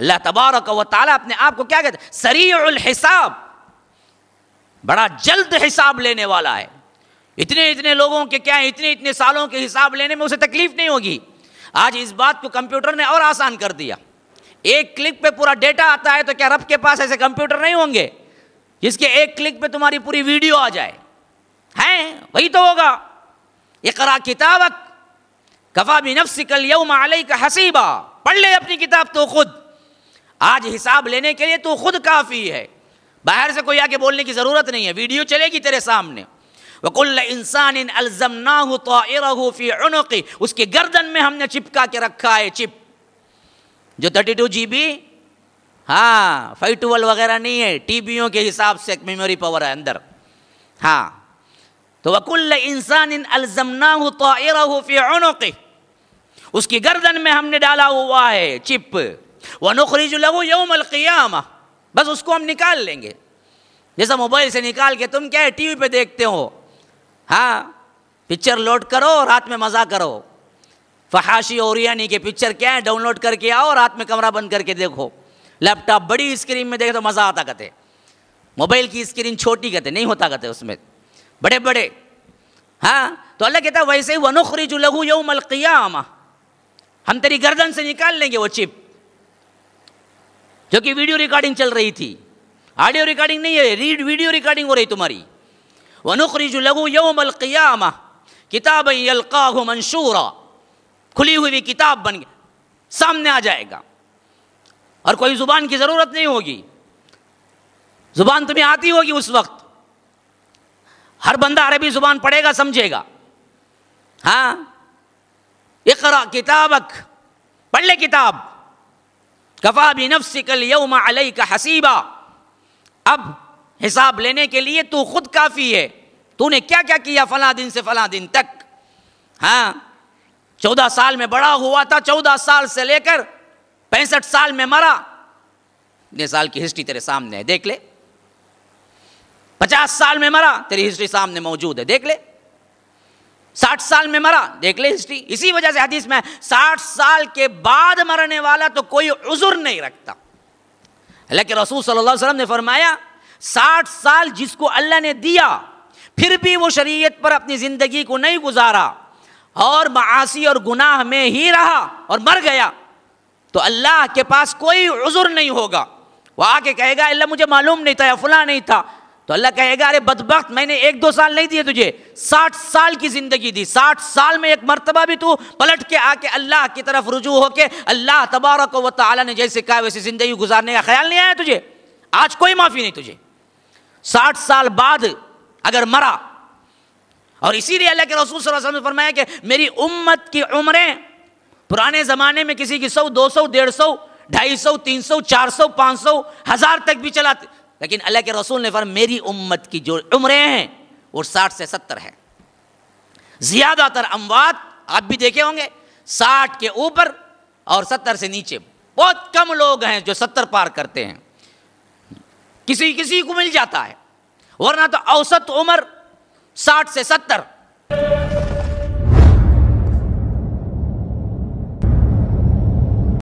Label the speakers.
Speaker 1: अल्लाह तबारक व अपने आप को क्या कहते हैं सरील हिसाब बड़ा जल्द हिसाब लेने वाला है इतने इतने लोगों के क्या है इतने इतने सालों के हिसाब लेने में उसे तकलीफ नहीं होगी आज इस बात को कंप्यूटर ने और आसान कर दिया एक क्लिक पे पूरा डेटा आता है तो क्या रब के पास ऐसे कंप्यूटर नहीं होंगे जिसके एक क्लिक पे तुम्हारी पूरी वीडियो आ जाए हैं वही तो होगा करा किताबक कफा भी नफ्सिकल यौम का हसीबा पढ़ ले अपनी किताब तो खुद आज हिसाब लेने के लिए तू खुद काफ़ी है बाहर से कोई आके बोलने की ज़रूरत नहीं है वीडियो चलेगी तेरे सामने वकुल्ल इंसान इन अल्ज़म ना हो तो फी उसके गर्दन में हमने चिपका के रखा है चिप जो थर्टी टू जी बी हाँ फाइव ट्वेल्व वगैरह नहीं है टीबीओ के हिसाब से मेमोरी पावर है अंदर हाँ तो वकुल्ल इंसान इन अल्ज़म ना हो तो फी उसकी गर्दन में हमने डाला हुआ है चिप वनखरीज लगो यौम अलक़ियामा बस उसको हम निकाल लेंगे जैसा मोबाइल से निकाल के तुम क्या है टीवी पे देखते हो हाँ पिक्चर लोड करो रात में मज़ा करो फहाशी और यानी के पिक्चर क्या है डाउनलोड करके आओ रात में कमरा बंद करके देखो लैपटॉप बड़ी स्क्रीन में देखे तो मज़ा आता कहते मोबाइल की स्क्रीन छोटी कहते नहीं होता कहते उसमें बड़े बड़े हाँ तो अल्लाह कहता वैसे ही वनुखरी जो लघु यौम अलक़ियामा हम तेरी गर्दन से निकाल लेंगे वो चिप जो कि वीडियो रिकॉर्डिंग चल रही थी ऑडियो रिकॉर्डिंग नहीं है रीड वीडियो रिकॉर्डिंग हो रही तुम्हारी वनुखरीज लघु यौम क़ियाम किताब यलका मंशूरा खुली हुई किताब बन गया सामने आ जाएगा और कोई ज़ुबान की ज़रूरत नहीं होगी ज़ुबान तुम्हें आती होगी उस वक्त हर बंदा अरबी ज़ुबान पढ़ेगा समझेगा हाँ इकरा किताबक पढ़ ले किताब कफा भी नफ्सिकल यौम अलई का हसीबा अब हिसाब लेने के लिए तू खुद काफ़ी है तूने क्या क्या किया फ़ला दिन से फ़ला दिन तक हाँ चौदह साल में बड़ा हुआ था चौदह साल से लेकर पैंसठ साल में मरा इतने साल की हिस्ट्री तेरे सामने है देख ले पचास साल में मरा तेरी हिस्ट्री सामने मौजूद है देख ले साठ साल में मरा देख ले हिस्ट्री इसी वजह से हदीस में साठ साल के बाद मरने वाला तो कोई उजुर नहीं रखता हालांकि रसूल सल्लल्लाहु अलैहि वसल्लम ने फरमाया साठ साल जिसको अल्लाह ने दिया फिर भी वो शरीयत पर अपनी ज़िंदगी को नहीं गुजारा और मासी और गुनाह में ही रहा और मर गया तो अल्लाह के पास कोई उजुर नहीं होगा वह आके कहेगा अल्लाह मुझे मालूम नहीं था या फुला नहीं था तो अल्लाह कहेगा अरे बदबक मैंने एक दो साल नहीं दिए तुझे साठ साल की ज़िंदगी दी साठ साल में एक मरतबा भी तू पलट के आके अल्लाह की तरफ रुजू होके अल्लाह तबारक व ताली ने जैसे कहा वैसे ज़िंदगी गुजारने का ख्याल नहीं आया तुझे आज कोई माफ़ी नहीं तुझे साठ साल बाद अगर मरा और इसीलिए अल्लाह के रसूल वसल्लम ने फरमाया कि मेरी उम्मत की उम्रें पुराने ज़माने में किसी की सौ दो सौ डेढ़ सौ ढाई सौ तीन सौ चार सौ पाँच सौ हज़ार तक भी चला लेकिन अल्लाह के रसूल ने फर मेरी उम्मत की जो उम्रें हैं वो साठ से सत्तर है ज़्यादातर अमवात आप भी देखे होंगे साठ के ऊपर और सत्तर से नीचे बहुत कम लोग हैं जो सत्तर पार करते हैं किसी किसी को मिल जाता है वरना तो औसत उम्र साठ से सत्तर